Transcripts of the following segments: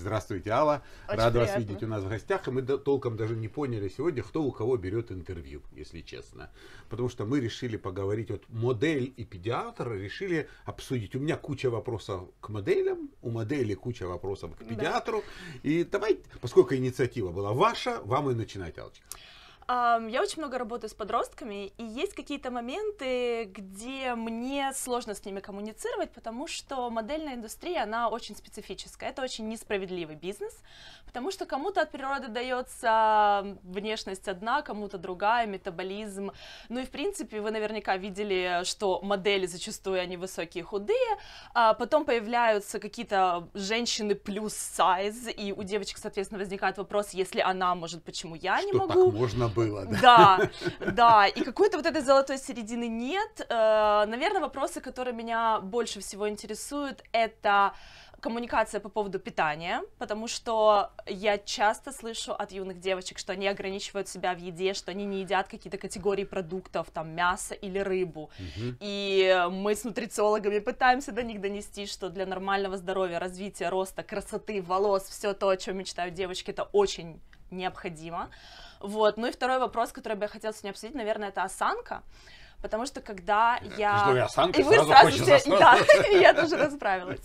Здравствуйте, Алла. Очень Рада приятно. вас видеть у нас в гостях. И мы толком даже не поняли сегодня, кто у кого берет интервью, если честно. Потому что мы решили поговорить, вот модель и педиатр решили обсудить. У меня куча вопросов к моделям, у модели куча вопросов к педиатру. Да. И давайте, поскольку инициатива была ваша, вам и начинать, Алочка. Я очень много работаю с подростками, и есть какие-то моменты, где мне сложно с ними коммуницировать, потому что модельная индустрия, она очень специфическая. Это очень несправедливый бизнес, потому что кому-то от природы дается внешность одна, кому-то другая, метаболизм. Ну и, в принципе, вы наверняка видели, что модели зачастую, они высокие, худые, а потом появляются какие-то женщины плюс сайз, и у девочек, соответственно, возникает вопрос, если она может, почему я что не могу? так можно было? было. Да, да, да. и какой-то вот этой золотой середины нет. Э, наверное, вопросы, которые меня больше всего интересуют, это коммуникация по поводу питания, потому что я часто слышу от юных девочек, что они ограничивают себя в еде, что они не едят какие-то категории продуктов, там мясо или рыбу. Угу. И мы с нутрициологами пытаемся до них донести, что для нормального здоровья, развития, роста, красоты, волос, все то, о чем мечтают девочки, это очень необходимо. Вот. Ну и второй вопрос, который бы я хотела сегодня обсудить, наверное, это осанка потому что когда э, я... Ну, и вы сразу, сразу все... Да, я тоже расправилась.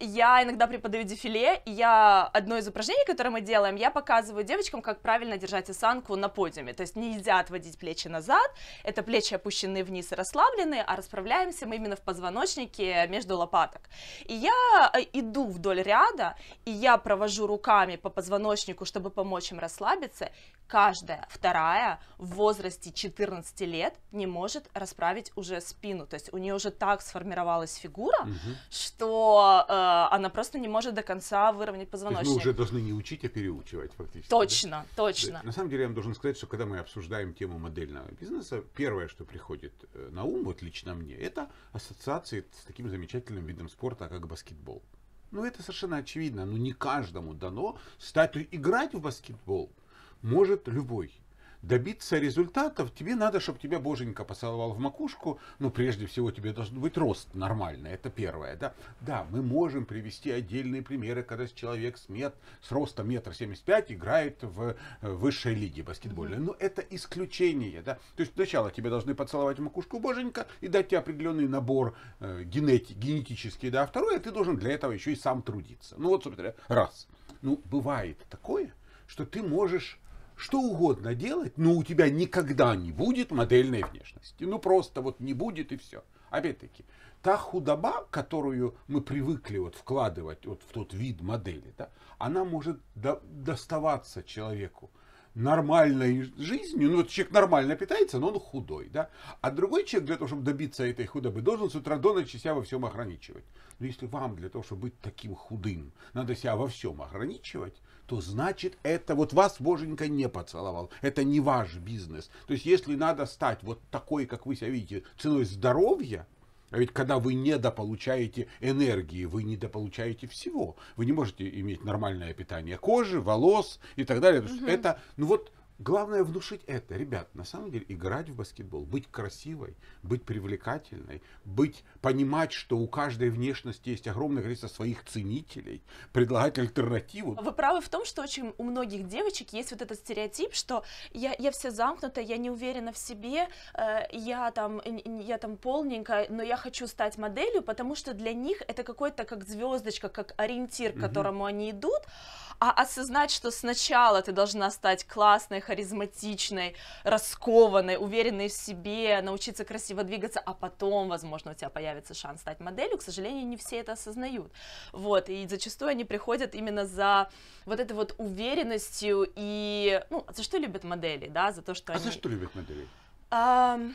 Я иногда преподаю дефиле, и я одно из упражнений, которое мы делаем, я показываю девочкам, как правильно держать осанку на подиуме, то есть нельзя отводить плечи назад, это плечи опущены вниз и расслаблены, а расправляемся мы именно в позвоночнике между лопаток. И я э, иду вдоль ряда, и я провожу руками по позвоночнику, чтобы помочь им расслабиться. Каждая вторая в возрасте 14 лет не может расправить уже спину. То есть у нее уже так сформировалась фигура, угу. что э, она просто не может до конца выровнять позвоночник. То есть мы уже должны не учить, а переучивать фактически. Точно, да? точно. На самом деле я вам должен сказать, что когда мы обсуждаем тему модельного бизнеса, первое, что приходит э, на ум, вот лично мне, это ассоциации с таким замечательным видом спорта, как баскетбол. Ну, это совершенно очевидно. но не каждому дано стать играть в баскетбол может любой добиться результатов, тебе надо, чтобы тебя боженька поцеловал в макушку. Ну, прежде всего, тебе должен быть рост нормальный, это первое, да. Да, мы можем привести отдельные примеры, когда человек с, мет, с ростом метр семьдесят пять играет в э, высшей лиге баскетбольной. Но это исключение, да. То есть сначала тебя должны поцеловать в макушку боженька и дать тебе определенный набор э, генети, генетический, да. А второе, ты должен для этого еще и сам трудиться. Ну, вот, собственно раз. Ну, бывает такое, что ты можешь что угодно делать, но у тебя никогда не будет модельной внешности. Ну просто вот не будет и все. Опять-таки, та худоба, которую мы привыкли вот вкладывать вот в тот вид модели, да, она может до доставаться человеку нормальной жизнью, ну вот человек нормально питается, но он худой, да, а другой человек для того, чтобы добиться этой худобы, должен с утра до ночи себя во всем ограничивать. Но если вам для того, чтобы быть таким худым, надо себя во всем ограничивать, то значит это вот вас Боженька не поцеловал. Это не ваш бизнес. То есть если надо стать вот такой, как вы себя видите, ценой здоровья, а ведь когда вы недополучаете энергии, вы недополучаете всего. Вы не можете иметь нормальное питание кожи, волос и так далее. Угу. Это, ну вот, Главное внушить это. Ребят, на самом деле играть в баскетбол, быть красивой, быть привлекательной, быть, понимать, что у каждой внешности есть огромное количество своих ценителей, предлагать альтернативу. Вы правы в том, что очень у многих девочек есть вот этот стереотип, что я, я вся замкнута, я не уверена в себе, э, я, там, я там полненькая, но я хочу стать моделью, потому что для них это какой-то как звездочка, как ориентир, к угу. которому они идут а осознать, что сначала ты должна стать классной, харизматичной, раскованной, уверенной в себе, научиться красиво двигаться, а потом, возможно, у тебя появится шанс стать моделью, к сожалению, не все это осознают, вот, и зачастую они приходят именно за вот этой вот уверенностью и, ну, за что любят модели, да, за то, что а они... за что любят модели? Um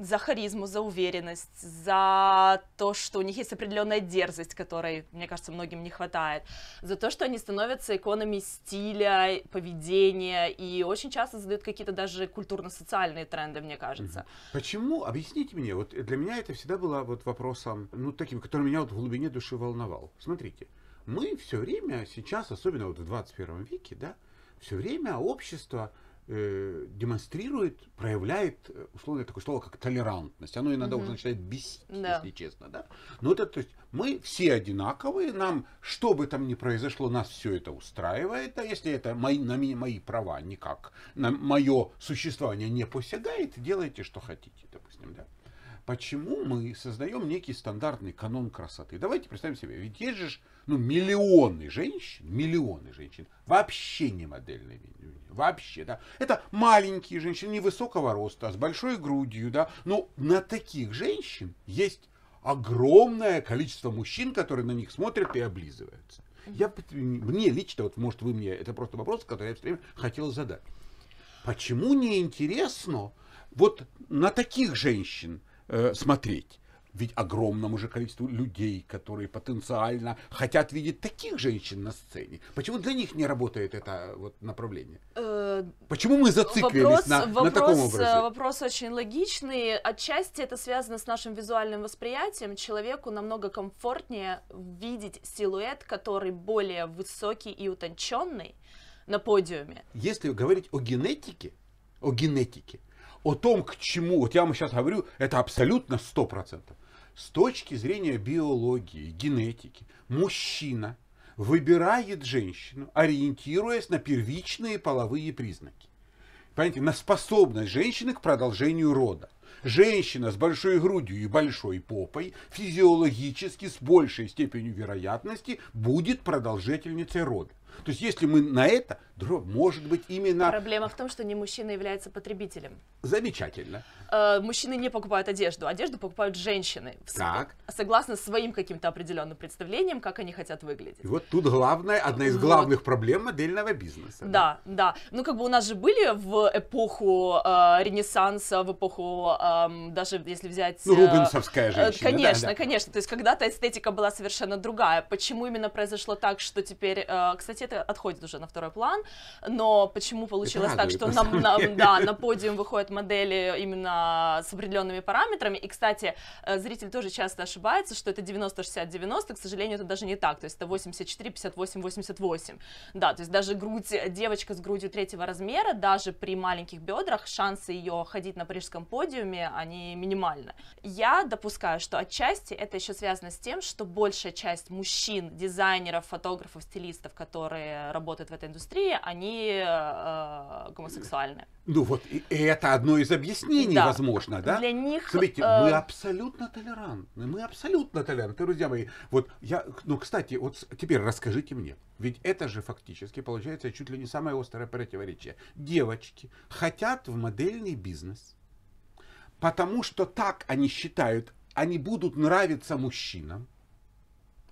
за харизму, за уверенность, за то, что у них есть определенная дерзость, которой, мне кажется, многим не хватает, за то, что они становятся иконами стиля, поведения и очень часто задают какие-то даже культурно-социальные тренды, мне кажется. Почему? Объясните мне, вот для меня это всегда было вот вопросом, ну, таким, который меня вот в глубине души волновал. Смотрите, мы все время сейчас, особенно вот в 21 веке, да, все время общество э, демонстрирует, проявляет э, условно такое слово, как толерантность. Оно иногда угу. уже начинает бесить, да. если честно. Да? Но ну, это, то есть мы все одинаковые, нам, что бы там ни произошло, нас все это устраивает. А если это мои, на ми, мои права никак, на мое существование не посягает, делайте, что хотите, допустим. Да? почему мы создаем некий стандартный канон красоты. Давайте представим себе, ведь есть же ну, миллионы женщин, миллионы женщин, вообще не модельные, вообще, да. Это маленькие женщины невысокого роста, с большой грудью, да. Но на таких женщин есть огромное количество мужчин, которые на них смотрят и облизываются. Я, мне лично, вот, может, вы мне, это просто вопрос, который я все время хотел задать. Почему не интересно вот на таких женщин Э, смотреть. Ведь огромному же количеству людей, которые потенциально хотят видеть таких женщин на сцене. Почему для них не работает это вот направление? Э, Почему мы зациклились вопрос, на, вопрос, на таком образе? Э, вопрос очень логичный. Отчасти это связано с нашим визуальным восприятием. Человеку намного комфортнее видеть силуэт, который более высокий и утонченный на подиуме. Если говорить о генетике, о генетике, о том, к чему, вот я вам сейчас говорю, это абсолютно 100%. С точки зрения биологии, генетики, мужчина выбирает женщину, ориентируясь на первичные половые признаки. Понимаете, на способность женщины к продолжению рода. Женщина с большой грудью и большой попой физиологически с большей степенью вероятности будет продолжительницей рода. То есть, если мы на это Дров, может быть, именно... Проблема в том, что не мужчина является потребителем. Замечательно. Э, мужчины не покупают одежду, одежду покупают женщины. Так. Согласно своим каким-то определенным представлениям, как они хотят выглядеть. И вот тут главная, одна из главных вот. проблем модельного бизнеса. Да, да, да. Ну, как бы у нас же были в эпоху э, Ренессанса, в эпоху, э, даже если взять... Ну, э, Рубинсовская э, женщина. Конечно, да, да. конечно. То есть когда-то эстетика была совершенно другая. Почему именно произошло так, что теперь... Э, кстати, это отходит уже на второй план но почему получилось так, что нам, нам, да, на подиум выходят модели именно с определенными параметрами, и, кстати, э, зритель тоже часто ошибается, что это 90-60-90, к сожалению, это даже не так, то есть это 84-58-88, да, то есть даже грудь, э, девочка с грудью третьего размера, даже при маленьких бедрах шансы ее ходить на парижском подиуме, они минимальны. Я допускаю, что отчасти это еще связано с тем, что большая часть мужчин, дизайнеров, фотографов, стилистов, которые работают в этой индустрии, России, они э, гомосексуальны. Ну вот, это одно из объяснений, да. возможно, да? Для них... Смотрите, э... мы абсолютно толерантны, мы абсолютно толерантны, друзья мои. Вот я, ну, кстати, вот теперь расскажите мне, ведь это же фактически получается чуть ли не самое острое противоречие. Девочки хотят в модельный бизнес, потому что так они считают, они будут нравиться мужчинам,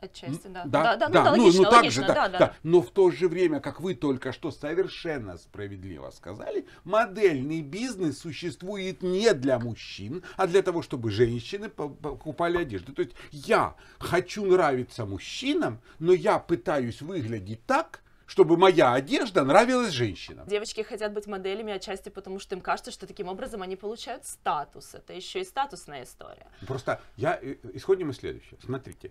Отчасти, да. Да, да, да, ну, да, ну, логично, ну, так логично, же, да, да, да. да. Но в то же время, как вы только что совершенно справедливо сказали, модельный бизнес существует не для мужчин, а для того, чтобы женщины покупали одежду. То есть я хочу нравиться мужчинам, но я пытаюсь выглядеть так, чтобы моя одежда нравилась женщинам. Девочки хотят быть моделями отчасти потому, что им кажется, что таким образом они получают статус. Это еще и статусная история. Просто я э, исходим из следующего. Смотрите,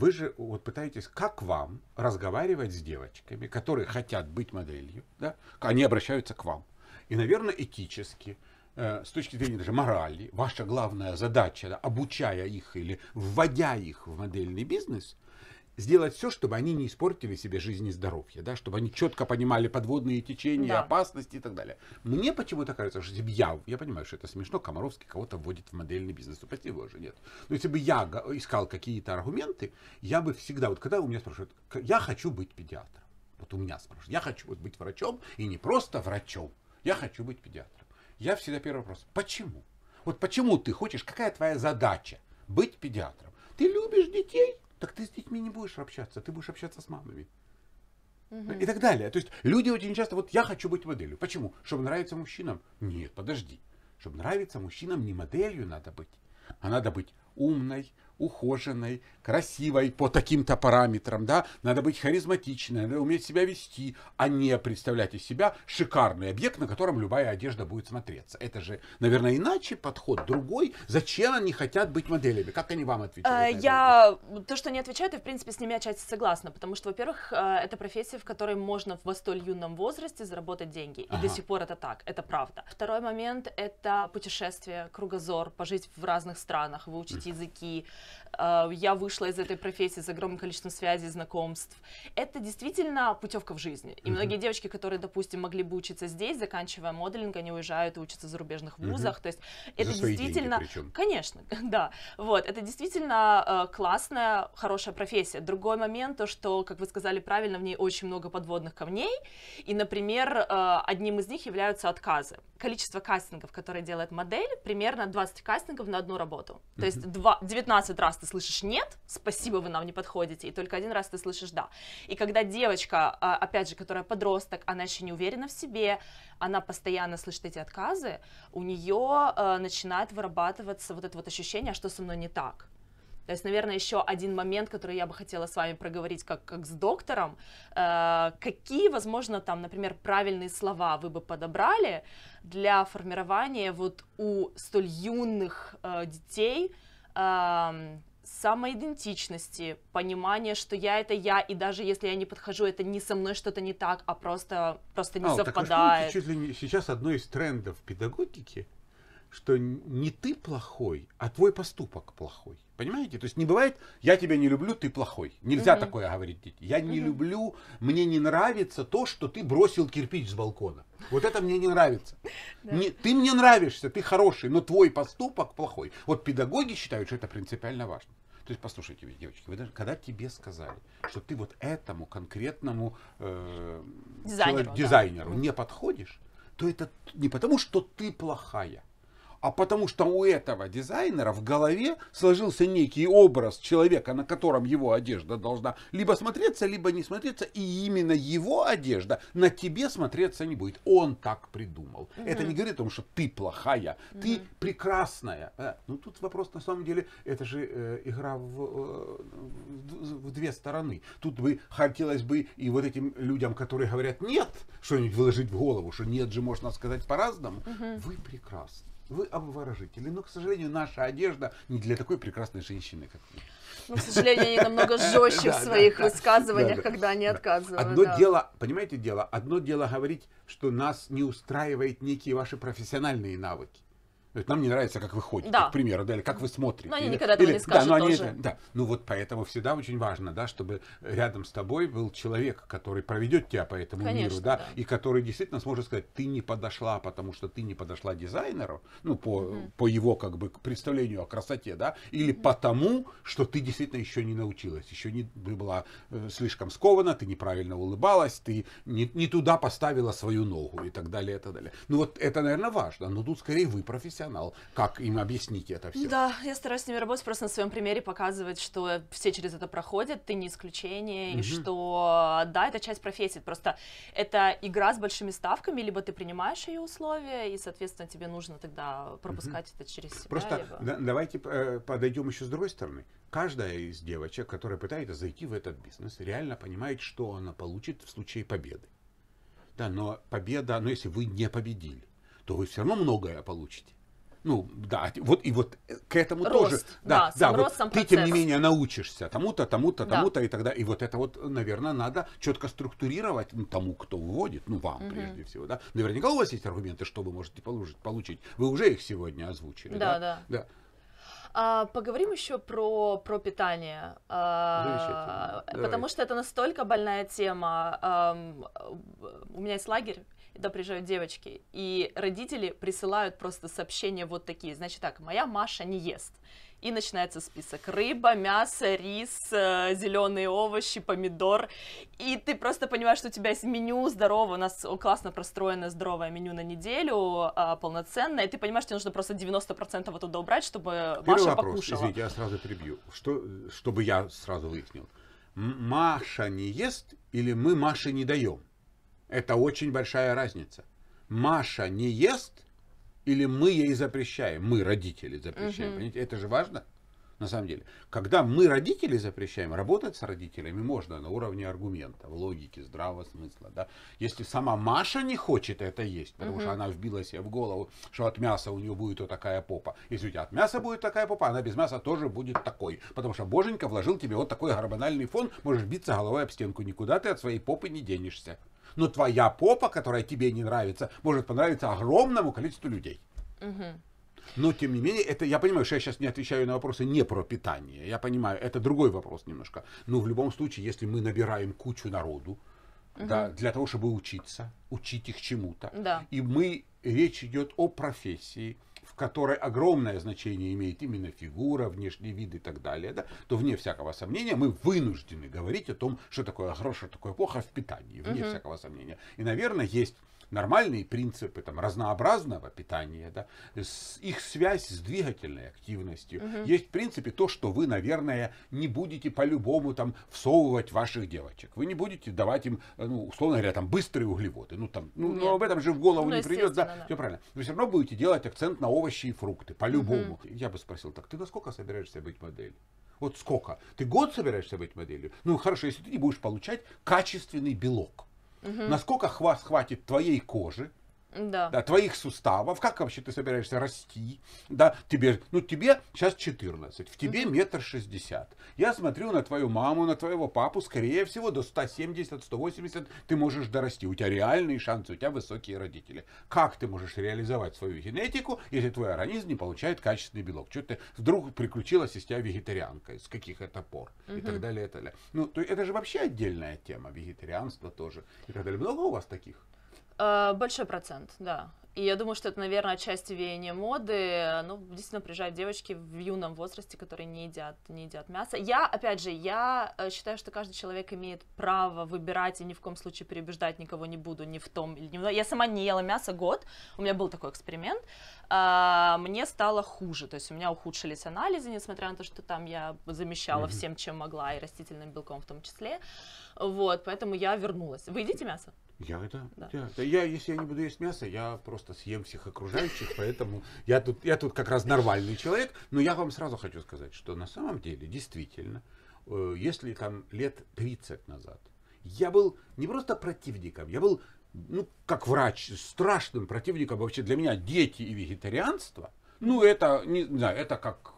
вы же вот пытаетесь, как вам разговаривать с девочками, которые хотят быть моделью, да? Они обращаются к вам. И, наверное, этически, э, с точки зрения даже морали, ваша главная задача, обучая их или вводя их в модельный бизнес – сделать все, чтобы они не испортили себе жизнь и здоровье, да, чтобы они четко понимали подводные течения, да. опасности и так далее. Мне почему-то кажется, что если бы я, я понимаю, что это смешно, Комаровский кого-то вводит в модельный бизнес, упаси ну, его же нет. Но если бы я искал какие-то аргументы, я бы всегда, вот когда у меня спрашивают, я хочу быть педиатром, вот у меня спрашивают, я хочу вот быть врачом, и не просто врачом, я хочу быть педиатром. Я всегда первый вопрос, почему? Вот почему ты хочешь, какая твоя задача быть педиатром? Ты любишь детей? так ты с детьми не будешь общаться, ты будешь общаться с мамами. Угу. И так далее. То есть люди очень часто, вот я хочу быть моделью. Почему? Чтобы нравиться мужчинам? Нет, подожди. Чтобы нравиться мужчинам, не моделью надо быть, а надо быть умной, ухоженной, красивой по таким-то параметрам, да, надо быть харизматичной, надо уметь себя вести, а не представлять из себя шикарный объект, на котором любая одежда будет смотреться. Это же, наверное, иначе подход, другой. Зачем они хотят быть моделями? Как они вам отвечают? А, я, то, что они отвечают, я, в принципе, с ними отчасти согласна, потому что, во-первых, э, это профессия, в которой можно в столь юном возрасте заработать деньги, и ага. до сих пор это так, это правда. Второй момент — это путешествие, кругозор, пожить в разных странах, выучить языки, Э, я вышла из этой профессии с огромным количеством связей, знакомств. Это действительно путевка в жизни. И многие девочки, которые, допустим, могли бы учиться здесь, заканчивая моделинг, они уезжают и учатся в зарубежных вузах. То есть это действительно... Конечно, да. Вот, это действительно э, классная, хорошая профессия. Другой момент, то, что, как вы сказали правильно, в ней очень много подводных камней. И, например, э, одним из них являются отказы. Количество кастингов, которые делает модель, примерно 20 кастингов на одну работу. То есть 19 10 раз ты слышишь «нет», «спасибо, вы нам не подходите», и только один раз ты слышишь «да». И когда девочка, а, опять же, которая подросток, она еще не уверена в себе, она постоянно слышит эти отказы, у нее э, начинает вырабатываться вот это вот ощущение, «А что со мной не так. То есть, наверное, еще один момент, который я бы хотела с вами проговорить, как, как с доктором, э, какие, возможно, там, например, правильные слова вы бы подобрали для формирования вот у столь юных э, детей, э, самоидентичности, понимания что я это я, и даже если я не подхожу, это не со мной что-то не так, а просто, просто не а, а совпадает. Так, вы помните, чуть ли не сейчас одно из трендов педагогики что не ты плохой, а твой поступок плохой. Понимаете? То есть не бывает, я тебя не люблю, ты плохой. Нельзя угу. такое говорить. Я не люблю, мне не нравится то, что ты бросил кирпич с балкона. Вот это мне не нравится. Не, ты мне нравишься, ты хороший, но твой поступок плохой. Вот педагоги считают, что это принципиально важно. То есть, послушайте девочки, вы даже, когда тебе сказали, что ты вот этому конкретному э, дизайнеру, человек, дизайнеру да. не подходишь, то это не потому, что ты плохая, а потому что у этого дизайнера в голове сложился некий образ человека, на котором его одежда должна либо смотреться, либо не смотреться, и именно его одежда на тебе смотреться не будет. Он так придумал. Угу. Это не говорит о том, что ты плохая, угу. ты прекрасная. Э, ну тут вопрос на самом деле, это же э, игра в, э, в две стороны. Тут бы хотелось бы и вот этим людям, которые говорят нет, что-нибудь выложить в голову, что нет же можно сказать по-разному. Угу. Вы прекрасны вы обворожители. Но, к сожалению, наша одежда не для такой прекрасной женщины, как вы. Ну, к сожалению, они намного жестче в своих высказываниях, когда они отказывают. Одно дело, понимаете дело, одно дело говорить, что нас не устраивает некие ваши профессиональные навыки. То нам не нравится, как вы ходите, да. к примеру, да, или как вы смотрите. Но они или, никогда этого или, не скажут да, но тоже. да, ну вот поэтому всегда очень важно, да, чтобы рядом с тобой был человек, который проведет тебя по этому Конечно, миру, да, да, и который действительно сможет сказать, ты не подошла, потому что ты не подошла дизайнеру, ну, по, угу. по его, как бы, представлению о красоте, да, или угу. потому, что ты действительно еще не научилась, еще не была э, слишком скована, ты неправильно улыбалась, ты не, не туда поставила свою ногу и так далее, и так далее. Ну вот это, наверное, важно, но тут скорее вы профессионал профессионал. Как им объяснить это все? Да, я стараюсь с ними работать, просто на своем примере показывать, что все через это проходят, ты не исключение, угу. и что да, это часть профессии. Просто это игра с большими ставками, либо ты принимаешь ее условия, и, соответственно, тебе нужно тогда пропускать угу. это через себя. Просто либо... давайте э, подойдем еще с другой стороны. Каждая из девочек, которая пытается зайти в этот бизнес, реально понимает, что она получит в случае победы. Да, но победа, но если вы не победили, то вы все равно многое получите ну да, вот и вот э, к этому рост, тоже, да, да, сам да рост, сам ты процесс. тем не менее научишься тому-то, тому-то, тому-то да. и тогда и вот это вот, наверное, надо четко структурировать ну, тому, кто выводит, ну вам угу. прежде всего, да. Наверняка у вас есть аргументы, что вы можете получить, получить. Вы уже их сегодня озвучили, да, да. да. да. А, поговорим еще про, про питание, а, потому что это настолько больная тема. А, у меня есть лагерь, туда приезжают девочки, и родители присылают просто сообщения вот такие, значит так, моя Маша не ест. И начинается список. Рыба, мясо, рис, э, зеленые овощи, помидор. И ты просто понимаешь, что у тебя есть меню здорово. У нас классно простроено здоровое меню на неделю, а, полноценное. И ты понимаешь, что тебе нужно просто 90% оттуда убрать, чтобы Первый Маша вопрос, покушала. Извините, я сразу перебью. Что, э, чтобы я сразу выяснил. Маша не ест или мы Маше не даем? Это очень большая разница. Маша не ест, или мы ей запрещаем? Мы, родители, запрещаем. Угу. Понимаете, это же важно на самом деле. Когда мы родители запрещаем, работать с родителями можно на уровне аргумента, в логике, здравого смысла. Да? Если сама Маша не хочет это есть, потому угу. что она вбила себе в голову, что от мяса у нее будет вот такая попа. Если у тебя от мяса будет такая попа, она без мяса тоже будет такой. Потому что боженька вложил тебе вот такой гормональный фон, можешь биться головой об стенку. Никуда ты от своей попы не денешься но твоя попа, которая тебе не нравится, может понравиться огромному количеству людей. Угу. Но, тем не менее, это я понимаю, что я сейчас не отвечаю на вопросы не про питание. Я понимаю, это другой вопрос немножко. Но в любом случае, если мы набираем кучу народу, угу. да, для того, чтобы учиться, учить их чему-то, да. и мы, речь идет о профессии, которой огромное значение имеет именно фигура, внешний вид и так далее, да, то вне всякого сомнения мы вынуждены говорить о том, что такое хорошее, что такое плохо в питании, вне угу. всякого сомнения. И, наверное, есть нормальные принципы там, разнообразного питания, да, с, их связь с двигательной активностью. Угу. Есть, в принципе, то, что вы, наверное, не будете по-любому там всовывать ваших девочек. Вы не будете давать им, э, ну, условно говоря, там быстрые углеводы. Ну, там, ну, Нет. об этом же в голову ну, не придет. Да, да. Все правильно. Вы все равно будете делать акцент на овощи и фрукты, по-любому. Угу. Я бы спросил, так ты на сколько собираешься быть моделью? Вот сколько? Ты год собираешься быть моделью? Ну хорошо, если ты не будешь получать качественный белок. Угу. Насколько хватит твоей кожи, да. да, твоих суставов, как вообще ты собираешься расти, да, тебе, ну тебе сейчас 14, в тебе метр шестьдесят. Я смотрю на твою маму, на твоего папу, скорее всего до 170, 180 ты можешь дорасти, у тебя реальные шансы, у тебя высокие родители. Как ты можешь реализовать свою генетику, если твой организм не получает качественный белок? Что ты вдруг приключилась из тебя вегетарианка, с каких это пор угу. и так далее, и так далее. Ну, то, это же вообще отдельная тема, вегетарианство тоже и так далее. Много у вас таких? Э, большой процент, да. И я думаю, что это, наверное, часть веяния моды. Ну, действительно, приезжают девочки в юном возрасте, которые не едят, не едят мясо. Я, опять же, я э, считаю, что каждый человек имеет право выбирать, и ни в коем случае переубеждать никого не буду, ни в том, ни в... Я сама не ела мясо год, у меня был такой эксперимент. А, мне стало хуже, то есть у меня ухудшились анализы, несмотря на то, что там я замещала mm-hmm. всем, чем могла, и растительным белком в том числе. Вот, поэтому я вернулась. Вы едите мясо? Я это, да. Я, если я не буду есть мясо, я просто съем всех окружающих, поэтому я тут, я тут как раз нормальный человек. Но я вам сразу хочу сказать, что на самом деле, действительно, э, если там лет 30 назад, я был не просто противником, я был, ну, как врач, страшным противником вообще для меня дети и вегетарианство. Ну, это, не знаю, это как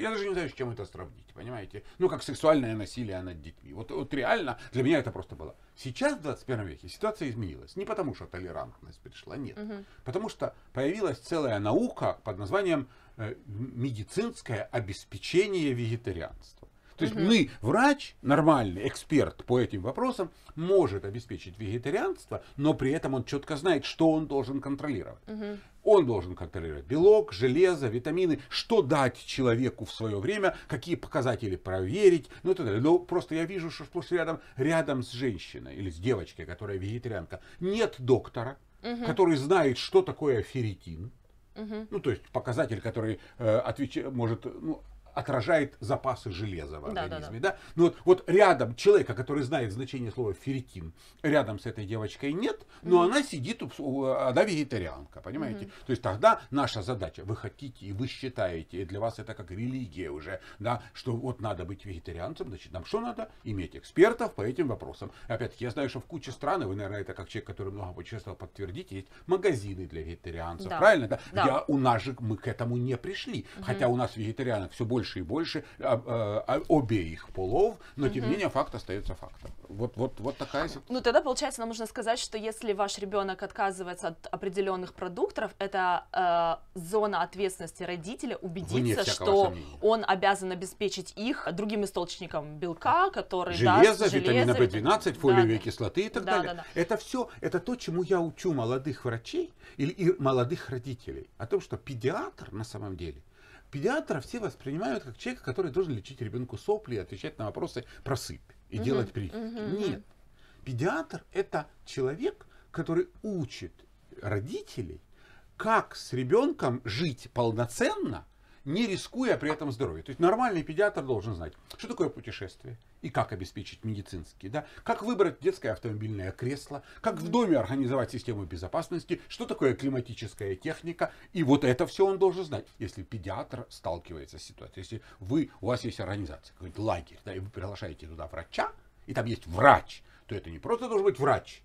я даже не знаю, с чем это сравнить, понимаете? Ну, как сексуальное насилие над детьми. Вот, вот реально для меня это просто было. Сейчас, в 21 веке, ситуация изменилась. Не потому, что толерантность пришла, нет. Угу. Потому что появилась целая наука под названием э, медицинское обеспечение вегетарианства. То есть мы, врач, нормальный эксперт по этим вопросам, может обеспечить вегетарианство, но при этом он четко знает, что он должен контролировать. Угу. Он должен контролировать белок, железо, витамины, что дать человеку в свое время, какие показатели проверить, ну и так далее. Но просто я вижу, что сплошь рядом, рядом с женщиной или с девочкой, которая вегетарианка, нет доктора, угу. который знает, что такое ферритин. Угу. Ну, то есть показатель, который э, отвеч... может ну, отражает запасы железа в организме. Да, да, да. Да? Ну, вот, вот рядом человека, который знает значение слова ферритин, рядом с этой девочкой нет, но mm-hmm. она сидит, она вегетарианка, понимаете? Mm-hmm. То есть тогда наша задача, вы хотите и вы считаете, и для вас это как религия уже, да, что вот надо быть вегетарианцем, значит, нам что надо? Иметь экспертов по этим вопросам. И Опять-таки, я знаю, что в куче стран, и вы, наверное, это как человек, который много путешествовал, подтвердите, есть магазины для вегетарианцев, да. правильно? Да? да. Я, у нас же мы к этому не пришли, mm-hmm. хотя у нас вегетарианок все больше больше и больше а, а, а обеих полов, но тем не менее факт остается фактом. Вот, вот, вот такая ситуация. Ну тогда получается, нам нужно сказать, что если ваш ребенок отказывается от определенных продуктов, это э, зона ответственности родителя убедиться, что сомнения. он обязан обеспечить их другим источником белка, который железо, даст витамина B12, фолиевой да, кислоты и так да, далее. Да, да. Это все, это то, чему я учу молодых врачей или и молодых родителей о том, что педиатр на самом деле – Педиатра все воспринимают как человека, который должен лечить ребенку сопли, и отвечать на вопросы про сыпь и угу, делать прививки. Угу, Нет. Педиатр – это человек, который учит родителей, как с ребенком жить полноценно, не рискуя при этом здоровье. То есть нормальный педиатр должен знать, что такое путешествие и как обеспечить медицинские, да? как выбрать детское автомобильное кресло, как в доме организовать систему безопасности, что такое климатическая техника. И вот это все он должен знать, если педиатр сталкивается с ситуацией. Если вы, у вас есть организация, какой-то лагерь, да, и вы приглашаете туда врача, и там есть врач, то это не просто должен быть врач,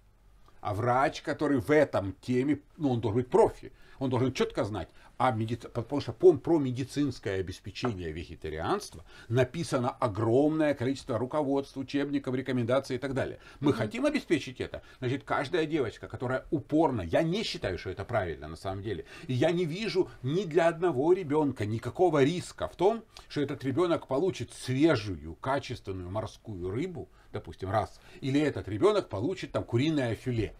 а врач, который в этом теме, ну, он должен быть профи. Он должен четко знать, а медици... потому что пом... про медицинское обеспечение вегетарианства написано огромное количество руководств, учебников, рекомендаций и так далее. Мы mm-hmm. хотим обеспечить это. Значит, каждая девочка, которая упорно, я не считаю, что это правильно на самом деле, я не вижу ни для одного ребенка никакого риска в том, что этот ребенок получит свежую, качественную морскую рыбу, допустим, раз. Или этот ребенок получит там куриное филе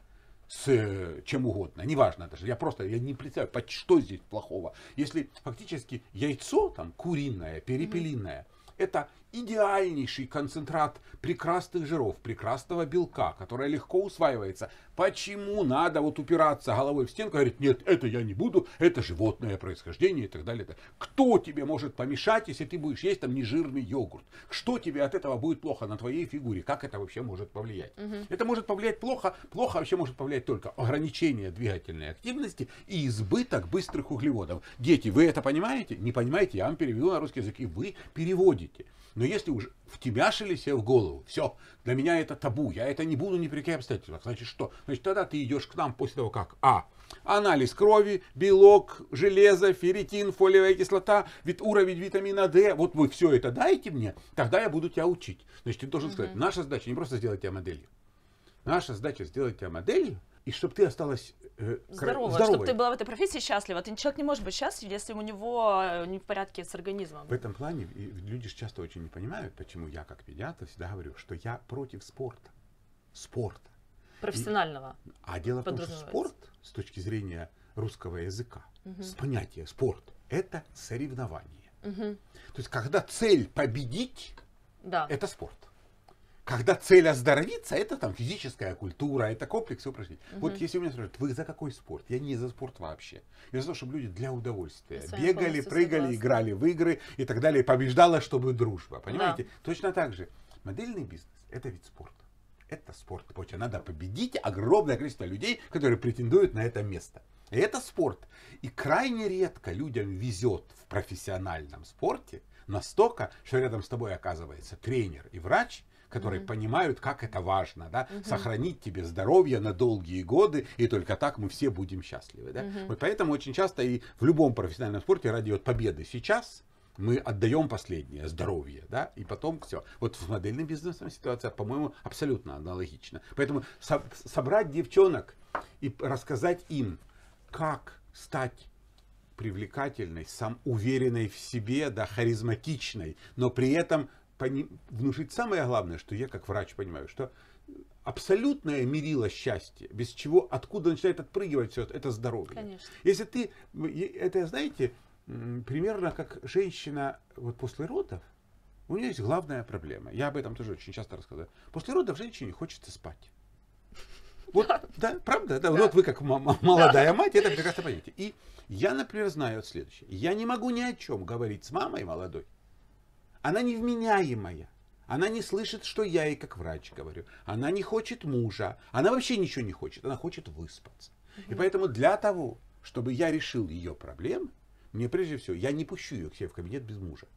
с э, чем угодно, неважно даже, я просто, я не представляю, что здесь плохого. Если фактически яйцо, там, куриное, перепелиное, mm-hmm. это идеальнейший концентрат прекрасных жиров, прекрасного белка, которое легко усваивается. Почему надо вот упираться головой в стенку, говорить, нет, это я не буду, это животное происхождение и так далее. Кто тебе может помешать, если ты будешь есть там нежирный йогурт? Что тебе от этого будет плохо на твоей фигуре? Как это вообще может повлиять? Угу. Это может повлиять плохо, плохо вообще может повлиять только ограничение двигательной активности и избыток быстрых углеводов. Дети, вы это понимаете? Не понимаете, я вам переведу на русский язык, и вы переводите. Но если уже втемяшили себе в голову, все, для меня это табу, я это не буду ни при каких обстоятельствах. Значит, что? Значит, тогда ты идешь к нам после того, как А. Анализ крови, белок, железо, ферритин, фолиевая кислота, вид, уровень витамина D. Вот вы все это дайте мне, тогда я буду тебя учить. Значит, ты должен угу. сказать, наша задача не просто сделать тебя моделью. Наша задача сделать тебя моделью, и чтобы ты осталась здоровая, э, здоровой. чтобы ты была в этой профессии счастлива. Ты человек не может быть счастлив, если у него э, не в порядке с организмом. В этом плане люди же часто очень не понимают, почему я как педиатр всегда говорю, что я против спорта. Спорта. Профессионального. И, а дело в том, что спорт с точки зрения русского языка, угу. с понятия спорт, это соревнование. Угу. То есть когда цель победить, да. это спорт когда цель оздоровиться, это там физическая культура, это комплекс упражнений. Угу. Вот если у меня спрашивают, вы за какой спорт? Я не за спорт вообще. Я за то, чтобы люди для удовольствия бегали, прыгали, согласна. играли в игры и так далее. Побеждала, чтобы дружба. Понимаете? Да. Точно так же. Модельный бизнес – это вид спорта. Это спорт. Почему надо победить огромное количество людей, которые претендуют на это место. И это спорт. И крайне редко людям везет в профессиональном спорте настолько, что рядом с тобой оказывается тренер и врач – которые mm-hmm. понимают, как это важно, да, mm-hmm. сохранить тебе здоровье на долгие годы, и только так мы все будем счастливы, да. Mm-hmm. Вот поэтому очень часто и в любом профессиональном спорте ради вот победы сейчас мы отдаем последнее здоровье, да, и потом все. Вот с модельным бизнесом ситуация, по-моему, абсолютно аналогична. Поэтому со- собрать девчонок и рассказать им, как стать привлекательной, сам уверенной в себе, да, харизматичной, но при этом поним... внушить самое главное, что я как врач понимаю, что абсолютное мерило счастья без чего, откуда начинает отпрыгивать все это, это здоровье. Конечно. Если ты, это, знаете, примерно как женщина вот после родов, у нее есть главная проблема. Я об этом тоже очень часто рассказываю. После родов женщине хочется спать. Вот, да, правда, да, Вот вы как молодая да. мать, это прекрасно понимаете. И я, например, знаю следующее. Я не могу ни о чем говорить с мамой молодой, она невменяемая. Она не слышит, что я ей как врач говорю. Она не хочет мужа. Она вообще ничего не хочет. Она хочет выспаться. И поэтому для того, чтобы я решил ее проблемы, мне прежде всего, я не пущу ее к себе в кабинет без мужа.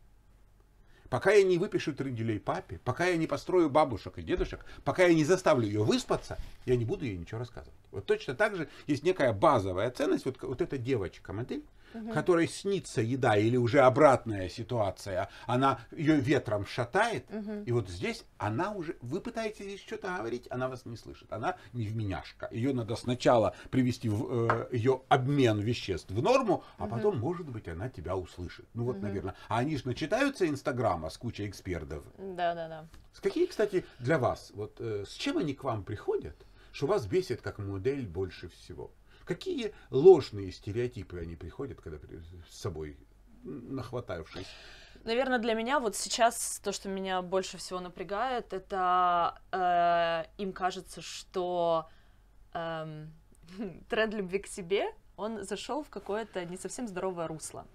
Пока я не выпишу тренделей папе, пока я не построю бабушек и дедушек, пока я не заставлю ее выспаться, я не буду ей ничего рассказывать. Вот точно так же есть некая базовая ценность, вот, вот эта девочка-модель, угу. которой снится еда или уже обратная ситуация, она ее ветром шатает, угу. и вот здесь она уже, вы пытаетесь здесь что-то говорить, она вас не слышит, она не в меняшка. Ее надо сначала привести в э, ее обмен веществ в норму, а угу. потом, может быть, она тебя услышит. Ну вот, угу. наверное. А они же начитаются Инстаграма с кучей экспертов. Да, да, да. Какие, кстати, для вас, вот э, с чем они к вам приходят, что вас бесит как модель больше всего? Какие ложные стереотипы они приходят, когда с собой нахватавшись? Наверное, для меня вот сейчас то, что меня больше всего напрягает, это э, им кажется, что э, тренд любви к себе, он зашел в какое-то не совсем здоровое русло.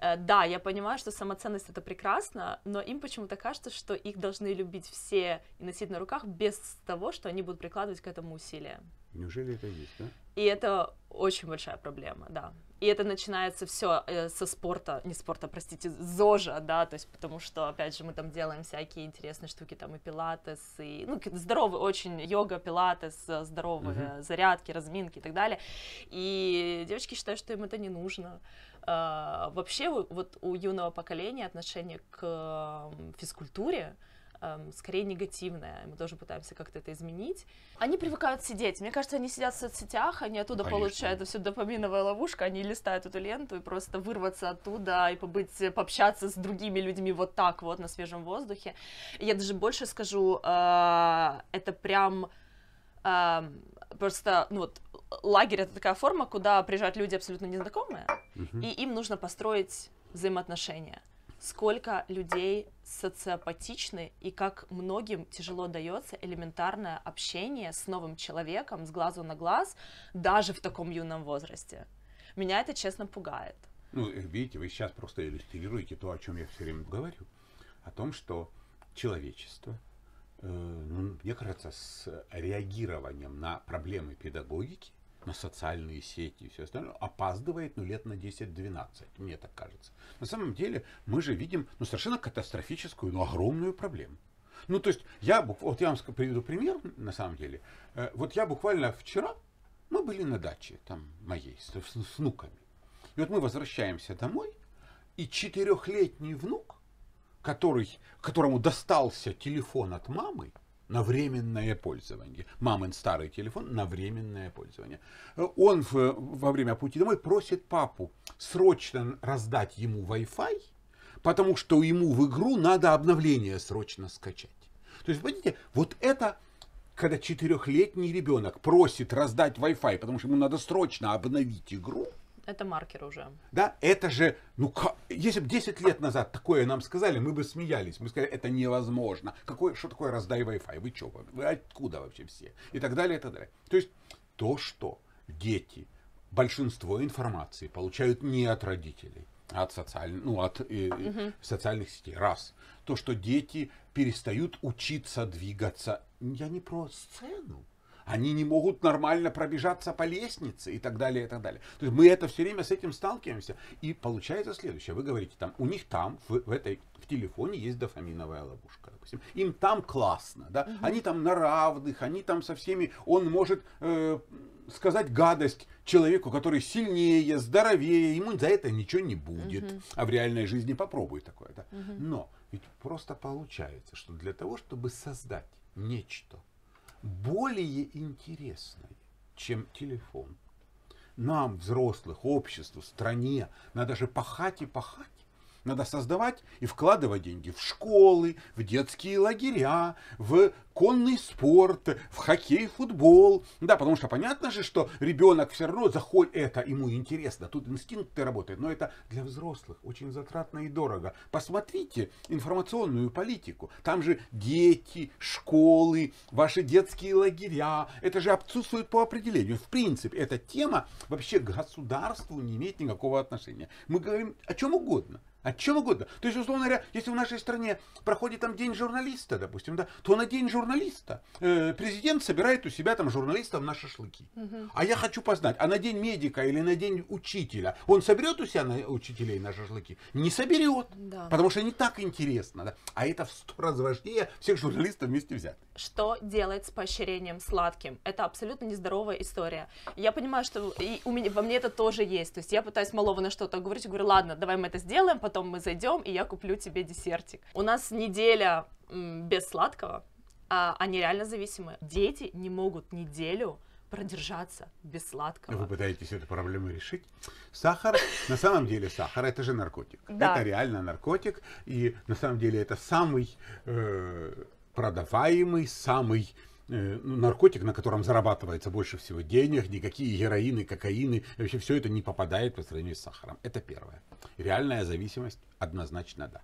Э, да, я понимаю, что самоценность это прекрасно, но им почему-то кажется, что их должны любить все и носить на руках без того, что они будут прикладывать к этому усилия. Неужели это есть, да? И это очень большая проблема, да. И это начинается все э, со спорта, не спорта, простите, зожа, да, то есть потому что, опять же, мы там делаем всякие интересные штуки, там и пилатес, и, ну, здоровый очень, йога, пилатес, э, здоровые uh-huh. зарядки, разминки и так далее. И девочки считают, что им это не нужно. А, вообще вот у юного поколения отношение к физкультуре, uh Эм, скорее негативная. Мы тоже пытаемся как-то это изменить. Они привыкают сидеть. Мне кажется, они сидят в соцсетях, они оттуда Конечно. получают всю допаминовую ловушку, они листают эту ленту и просто вырваться оттуда и побыть, э, пообщаться с другими людьми вот так вот на свежем воздухе. Я даже больше скажу, э, это прям э, просто, ну вот, лагерь это такая форма, куда приезжают люди абсолютно незнакомые, и им нужно построить взаимоотношения. Сколько людей социопатичны и как многим тяжело дается элементарное общение с новым человеком с глазу на глаз, даже в таком юном возрасте. Меня это, честно, пугает. Ну, э, видите, вы сейчас просто иллюстрируете то, о чем я все время говорю. О том, что человечество, э, ну, мне кажется, с реагированием на проблемы педагогики на социальные сети и все остальное, опаздывает ну, лет на 10-12, мне так кажется. На самом деле мы же видим ну, совершенно катастрофическую, но ну, огромную проблему. Ну, то есть, я, вот я вам приведу пример, на самом деле. Э, вот я буквально вчера, мы были на даче, там, моей, с, с, с внуками. И вот мы возвращаемся домой, и четырехлетний внук, который, которому достался телефон от мамы, на временное пользование. Мамин старый телефон на временное пользование. Он в, во время пути домой просит папу срочно раздать ему Wi-Fi, потому что ему в игру надо обновление срочно скачать. То есть, понимаете, вот это когда четырехлетний ребенок просит раздать Wi-Fi, потому что ему надо срочно обновить игру, это маркер уже. Да, это же, ну, если бы 10 лет назад такое нам сказали, мы бы смеялись. Мы сказали, это невозможно. Какое, что такое раздай Wi-Fi? Вы что? Вы откуда вообще все? И так далее, и так далее. То есть то, что дети, большинство информации получают не от родителей, а от, социаль... ну, от э, угу. социальных сетей. Раз. То, что дети перестают учиться двигаться. Я не про сцену они не могут нормально пробежаться по лестнице и так далее, и так далее. То есть мы это все время с этим сталкиваемся. И получается следующее. Вы говорите там, у них там в, в этой в телефоне есть дофаминовая ловушка, допустим. Им там классно, да? Угу. Они там на равных, они там со всеми, он может э, сказать гадость человеку, который сильнее, здоровее, ему за это ничего не будет. Угу. А в реальной жизни попробуй такое, да? Угу. Но ведь просто получается, что для того, чтобы создать нечто более интересное, чем телефон. Нам, взрослых, обществу, стране, надо же пахать и пахать. Надо создавать и вкладывать деньги в школы, в детские лагеря, в конный спорт, в хоккей, футбол. Да, потому что понятно же, что ребенок все равно заходит, это ему интересно, тут инстинкты работают, но это для взрослых очень затратно и дорого. Посмотрите информационную политику, там же дети, школы, ваши детские лагеря, это же отсутствует по определению. В принципе, эта тема вообще к государству не имеет никакого отношения. Мы говорим о чем угодно. От чем угодно. То есть, условно говоря, если в нашей стране проходит там день журналиста, допустим, да, то на день журналиста э, президент собирает у себя там журналистов на шашлыки. Угу. А я хочу познать, а на день медика или на день учителя он соберет у себя на, учителей на шашлыки? Не соберет, да. потому что не так интересно. Да? А это в сто раз важнее всех журналистов вместе взятых. Что делать с поощрением сладким? Это абсолютно нездоровая история. Я понимаю, что и у меня, во мне это тоже есть. То есть я пытаюсь малого на что-то говорить, говорю, ладно, давай мы это сделаем, потом потом мы зайдем, и я куплю тебе десертик. У нас неделя без сладкого, а они реально зависимы. Дети не могут неделю продержаться без сладкого. Вы пытаетесь эту проблему решить. Сахар, на самом деле сахар, это же наркотик. Да. Это реально наркотик, и на самом деле это самый э, продаваемый, самый Э, ну, наркотик, на котором зарабатывается больше всего денег, никакие героины, кокаины, вообще все это не попадает по сравнению с сахаром. Это первое. Реальная зависимость однозначно да.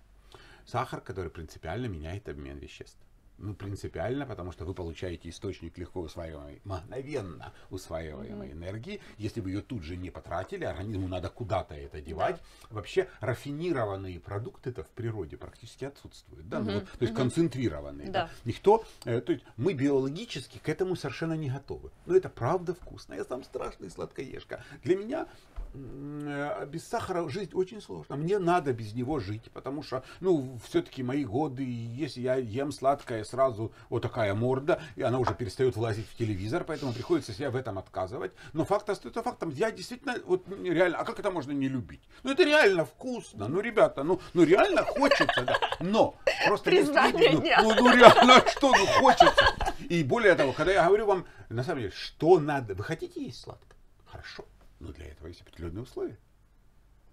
Сахар, который принципиально меняет обмен веществ. Ну, принципиально, потому что вы получаете источник легко усваиваемой, мгновенно усваиваемой mm-hmm. энергии. Если вы ее тут же не потратили, организму надо куда-то это девать. Да. Вообще рафинированные продукты-то в природе практически отсутствуют. Да? Mm-hmm. Ну, то есть mm-hmm. концентрированные. Да. Да? Никто, э, то есть мы биологически к этому совершенно не готовы. Но это правда вкусно. Я сам страшный сладкоежка. Для меня Э, без сахара жить очень сложно. Мне надо без него жить, потому что, ну, все-таки мои годы, если я ем сладкое, сразу вот такая морда, и она уже перестает влазить в телевизор, поэтому приходится себя в этом отказывать. Но факт остается фактом. Я действительно, вот реально, а как это можно не любить? Ну, это реально вкусно. Ну, ребята, ну, ну реально хочется, да. Но просто... Признание ну, ну, ну, реально, а что, ну, хочется. И более того, когда я говорю вам, на самом деле, что надо, вы хотите есть сладкое? Хорошо но для этого есть определенные условия.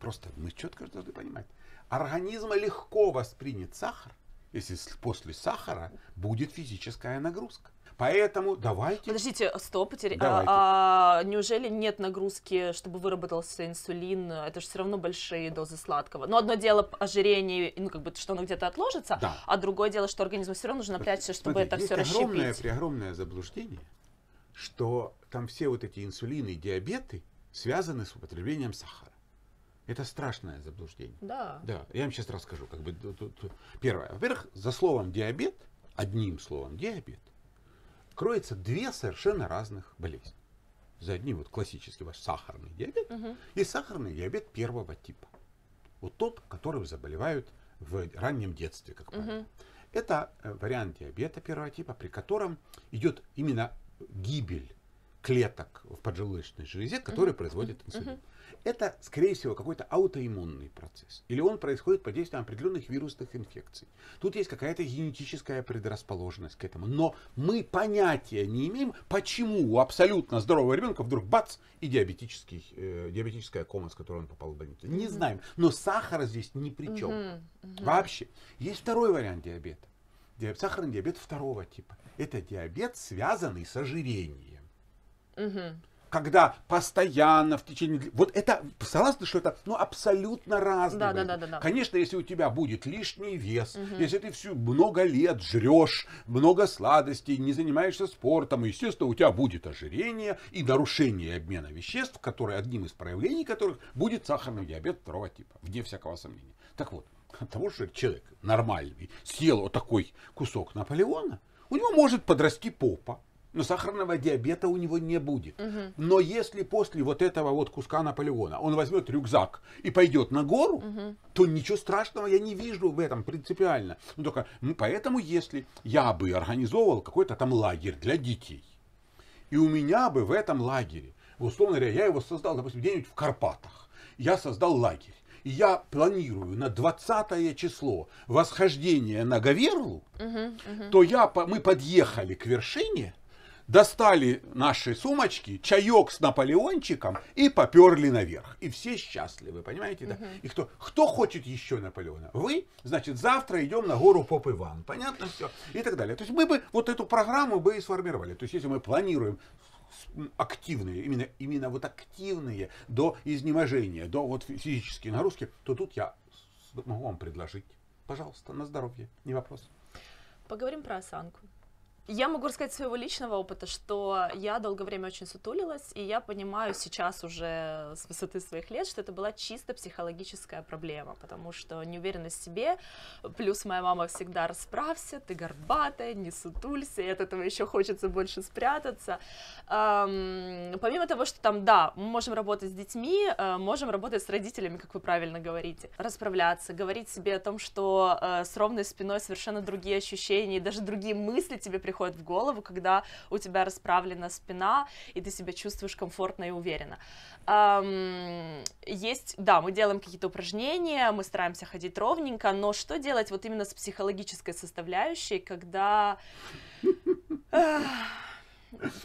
Просто мы четко должны понимать. организм легко воспринять сахар, если после сахара будет физическая нагрузка. Поэтому давайте... Подождите, стоп, теря... А, а, неужели нет нагрузки, чтобы выработался инсулин? Это же все равно большие дозы сладкого. Но ну, одно дело ожирение, ну как бы, что оно где-то отложится, да. а другое дело, что организму все равно нужно напрячься, чтобы Смотри, это есть все огромное, расщепить. огромное заблуждение, что там все вот эти инсулины и диабеты – связаны с употреблением сахара. Это страшное заблуждение. Да. Да. Я вам сейчас расскажу. Как бы, тут, первое. Во-первых, за словом диабет, одним словом диабет, кроется две совершенно разных болезни. За одним вот классический ваш сахарный диабет угу. и сахарный диабет первого типа. Вот тот, которым заболевают в раннем детстве, как правило. Угу. Это э, вариант диабета первого типа, при котором идет именно гибель клеток в поджелудочной железе, которые uh-huh. производят инсулин. Uh-huh. Это, скорее всего, какой-то аутоиммунный процесс. Или он происходит под действием определенных вирусных инфекций. Тут есть какая-то генетическая предрасположенность к этому. Но мы понятия не имеем, почему у абсолютно здорового ребенка вдруг бац и диабетический, э, диабетическая кома, с которой он попал в больницу. Не uh знаем. Но сахара здесь ни при чем. Uh-huh. Вообще. Есть второй вариант диабета. Диабет, сахарный диабет второго типа. Это диабет, связанный с ожирением. Угу. Когда постоянно в течение... Вот это, согласны, что это ну, абсолютно разное. Да, да, да, да, да. Конечно, если у тебя будет лишний вес, угу. если ты всю много лет жрешь, много сладостей, не занимаешься спортом, естественно, у тебя будет ожирение и нарушение обмена веществ, которое одним из проявлений которых будет сахарный диабет второго типа, вне всякого сомнения. Так вот, от того, что человек нормальный съел вот такой кусок Наполеона, у него может подрасти попа, но сахарного диабета у него не будет. Угу. Но если после вот этого вот куска Наполеона он возьмет рюкзак и пойдет на гору, угу. то ничего страшного я не вижу в этом принципиально. Ну, только ну, поэтому, если я бы организовал какой-то там лагерь для детей, и у меня бы в этом лагере, условно говоря, я его создал, допустим, где-нибудь в Карпатах, я создал лагерь. И я планирую на 20 число восхождение на Гаверлу, угу, угу. то я, мы подъехали к вершине, достали наши сумочки, чаек с Наполеончиком и поперли наверх. И все счастливы, понимаете? Да? Угу. И кто, кто хочет еще Наполеона? Вы, значит, завтра идем на гору Поп Иван. Понятно все? И так далее. То есть мы бы вот эту программу бы и сформировали. То есть если мы планируем активные, именно, именно вот активные до изнеможения, до вот физические нагрузки, то тут я могу вам предложить. Пожалуйста, на здоровье, не вопрос. Поговорим про осанку. Я могу рассказать своего личного опыта, что я долгое время очень сутулилась, и я понимаю сейчас уже с высоты своих лет, что это была чисто психологическая проблема, потому что неуверенность в себе, плюс моя мама всегда расправься, ты горбатая, не сутулься, и от этого еще хочется больше спрятаться. Эм, помимо того, что там, да, мы можем работать с детьми, э, можем работать с родителями, как вы правильно говорите, расправляться, говорить себе о том, что э, с ровной спиной совершенно другие ощущения, и даже другие мысли тебе приходят приходит в голову, когда у тебя расправлена спина, и ты себя чувствуешь комфортно и уверенно. Эм, есть, да, мы делаем какие-то упражнения, мы стараемся ходить ровненько, но что делать вот именно с психологической составляющей, когда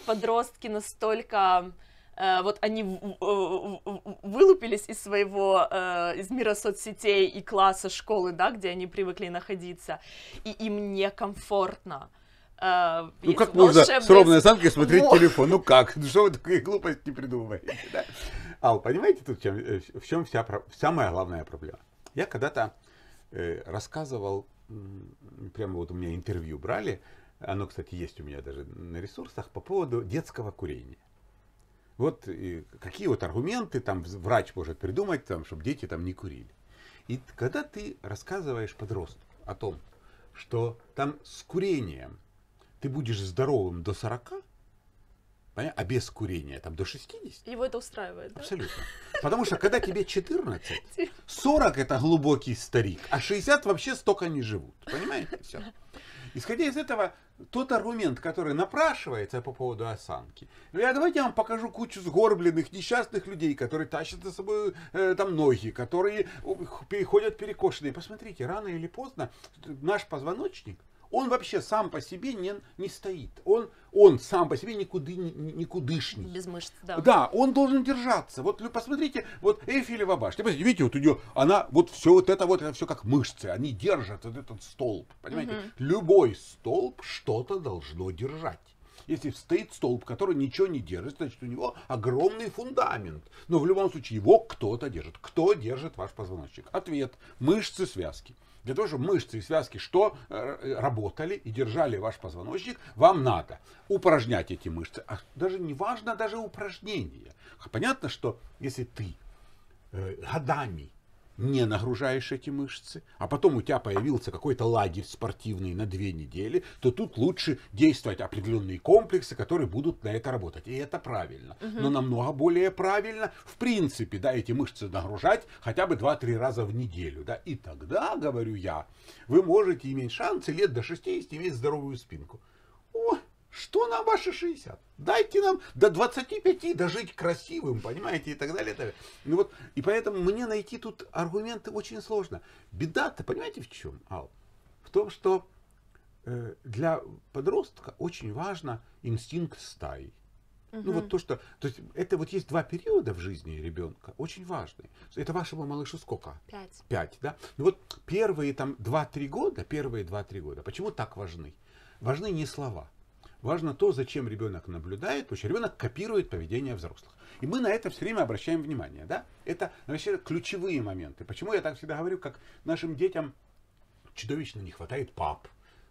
подростки настолько э, вот они вылупились из своего, э, из мира соцсетей и класса школы, да, где они привыкли находиться, и им некомфортно. Uh, ну как можно с ровной осанкой смотреть вот. телефон? Ну как? Ну что вы такие глупости придумываете? Да? Ал, понимаете, тут в чем, э, в чем вся, самая главная проблема? Я когда-то э, рассказывал, прямо вот у меня интервью брали, оно, кстати, есть у меня даже на ресурсах, по поводу детского курения. Вот и какие вот аргументы там врач может придумать, там, чтобы дети там не курили. И когда ты рассказываешь подростку о том, что там с курением – ты будешь здоровым до 40, понятно? а без курения там до 60. Его это устраивает, да? Абсолютно. Потому что когда тебе 14, 40 типа. это глубокий старик, а 60 вообще столько не живут. Понимаете? Все. Исходя из этого, тот аргумент, который напрашивается по поводу осанки. Ну, я, давайте я вам покажу кучу сгорбленных, несчастных людей, которые тащат за собой э, там ноги, которые переходят перекошенные. Посмотрите, рано или поздно наш позвоночник – он вообще сам по себе не, не стоит. Он, он сам по себе никуды, никудышний. Без мышц, да. Да, он должен держаться. Вот ну, посмотрите, вот Эйфелева башня. Посмотрите, видите, вот у нее, она, вот все вот это вот, это все как мышцы. Они держат вот этот столб, понимаете? Угу. Любой столб что-то должно держать. Если стоит столб, который ничего не держит, значит у него огромный фундамент. Но в любом случае его кто-то держит. Кто держит ваш позвоночник? Ответ. Мышцы связки. Для того, чтобы мышцы и связки что э, работали и держали ваш позвоночник, вам надо упражнять эти мышцы. А даже не важно даже упражнение. А понятно, что если ты э, годами не нагружаешь эти мышцы, а потом у тебя появился какой-то лагерь спортивный на две недели, то тут лучше действовать определенные комплексы, которые будут на это работать. И это правильно. Угу. Но намного более правильно, в принципе, да, эти мышцы нагружать хотя бы 2-3 раза в неделю. Да. И тогда, говорю я, вы можете иметь шансы лет до 60 иметь здоровую спинку. Ой, что нам ваши 60? Дайте нам до 25 дожить красивым, понимаете, и так далее. И, так далее. Ну вот, и поэтому мне найти тут аргументы очень сложно. Беда-то, понимаете, в чем, Ал? В том, что э, для подростка очень важно инстинкт стаи. Ну вот то, что... То есть это вот есть два периода в жизни ребенка, очень важные. Это вашему малышу сколько? Пять. Пять, да? Ну вот первые там два-три года, первые два-три года, почему так важны? Важны не слова важно то, зачем ребенок наблюдает, потому что ребенок копирует поведение взрослых. И мы на это все время обращаем внимание. Да? Это ну, вообще ключевые моменты. Почему я так всегда говорю, как нашим детям чудовищно не хватает пап.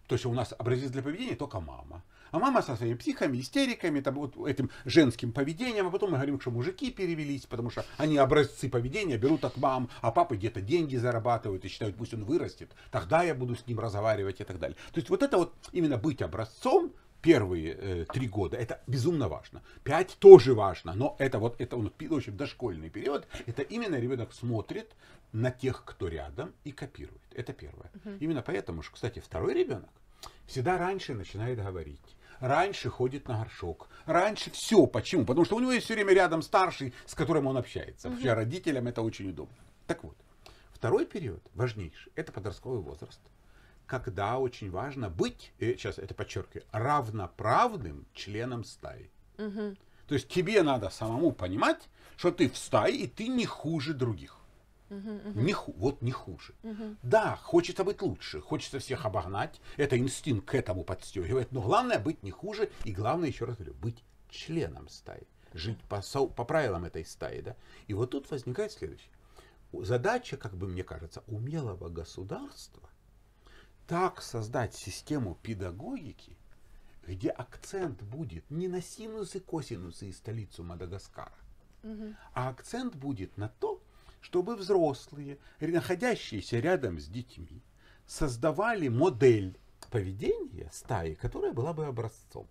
То есть у нас образец для поведения только мама. А мама со своими психами, истериками, там, вот этим женским поведением. А потом мы говорим, что мужики перевелись, потому что они образцы поведения берут от мам, а папы где-то деньги зарабатывают и считают, пусть он вырастет, тогда я буду с ним разговаривать и так далее. То есть вот это вот именно быть образцом, первые э, три года. Это безумно важно. Пять тоже важно, но это вот это он, в общем, дошкольный период. Это именно ребенок смотрит на тех, кто рядом и копирует. Это первое. Угу. Именно поэтому, что, кстати, второй ребенок всегда раньше начинает говорить раньше ходит на горшок, раньше все. Почему? Потому что у него есть все время рядом старший, с которым он общается. Вообще родителям это очень удобно. Так вот, второй период, важнейший, это подростковый возраст когда очень важно быть, э, сейчас это подчеркиваю, равноправным членом стаи. Угу. То есть тебе надо самому понимать, что ты в стае, и ты не хуже других. Угу, угу. Не ху, вот не хуже. Угу. Да, хочется быть лучше, хочется всех обогнать. Это инстинкт к этому подстегивает. Но главное быть не хуже, и главное, еще раз говорю, быть членом стаи. Жить по, по правилам этой стаи. Да? И вот тут возникает следующее. Задача, как бы мне кажется, умелого государства так создать систему педагогики, где акцент будет не на синусы, косинусы и столицу Мадагаскара, угу. а акцент будет на то, чтобы взрослые, находящиеся рядом с детьми, создавали модель поведения стаи, которая была бы образцом.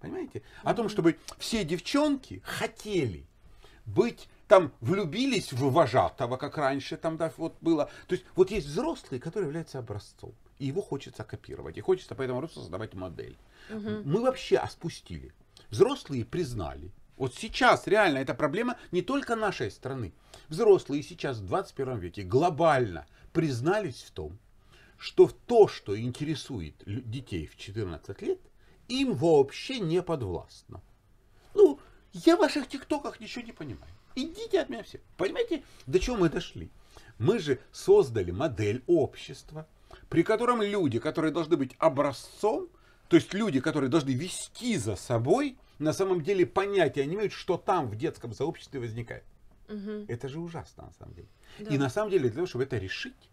Понимаете? О том, чтобы все девчонки хотели быть там влюбились в вожатого, как раньше там да, вот было. То есть вот есть взрослые, которые являются образцом и его хочется копировать, и хочется поэтому этому создавать модель. Угу. Мы вообще оспустили Взрослые признали, вот сейчас реально эта проблема не только нашей страны. Взрослые сейчас в 21 веке глобально признались в том, что то, что интересует детей в 14 лет, им вообще не подвластно. Ну, я в ваших тиктоках ничего не понимаю. Идите от меня все. Понимаете, до чего мы дошли? Мы же создали модель общества – при котором люди, которые должны быть образцом, то есть люди, которые должны вести за собой, на самом деле понятия не имеют, что там в детском сообществе возникает. Угу. Это же ужасно, на самом деле. Да. И на самом деле для того, чтобы это решить,